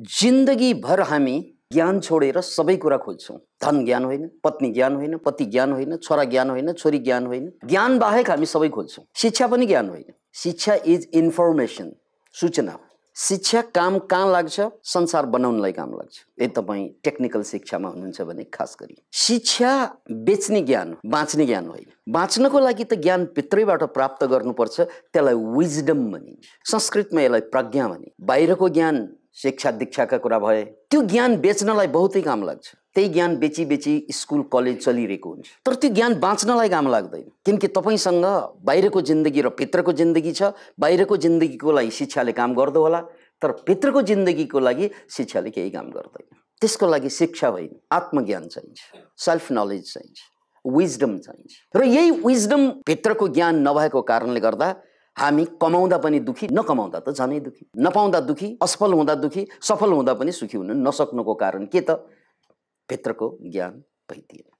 जिन्दगीभर हामी ज्ञान छोडेर सबै कुरा खोज्छौँ धन ज्ञान होइन पत्नी ज्ञान होइन पति ज्ञान होइन छोरा ज्ञान होइन छोरी ज्ञान होइन ज्ञान बाहेक हामी सबै खोज्छौँ शिक्षा पनि ज्ञान होइन शिक्षा इज इन्फर्मेसन सूचना शिक्षा काम कहाँ लाग्छ संसार बनाउनलाई काम लाग्छ यदि तपाईँ टेक्निकल शिक्षामा हुनुहुन्छ भने खास गरी शिक्षा बेच्ने ज्ञान बाँच्ने ज्ञान होइन बाँच्नको लागि त ज्ञान भित्रैबाट प्राप्त गर्नुपर्छ त्यसलाई विजडम भनिन्छ संस्कृतमा यसलाई प्रज्ञा भनिन्छ बाहिरको ज्ञान शिक्षा दीक्षाका कुरा भए त्यो ज्ञान बेच्नलाई बहुतै काम लाग्छ त्यही ज्ञान बेची बेची स्कुल कलेज चलिरहेको हुन्छ तर त्यो ज्ञान बाँच्नलाई काम लाग्दैन किनकि तपाईँसँग बाहिरको जिन्दगी र भित्रको जिन्दगी छ बाहिरको जिन्दगीको लागि शिक्षाले काम गर्दो होला तर भित्रको जिन्दगीको लागि शिक्षाले केही काम गर्दैन त्यसको लागि शिक्षा होइन आत्मज्ञान चाहिन्छ सेल्फ नलेज चाहिन्छ विजडम चाहिन्छ र यही विजडम भित्रको ज्ञान नभएको कारणले गर्दा हामी कमाउँदा पनि दुखी नकमाउँदा त झनै दुखी नपाउँदा दुखी असफल हुँदा दुखी सफल हुँदा पनि सुखी हुन नसक्नुको कारण के त भित्रको ज्ञान भइदिएन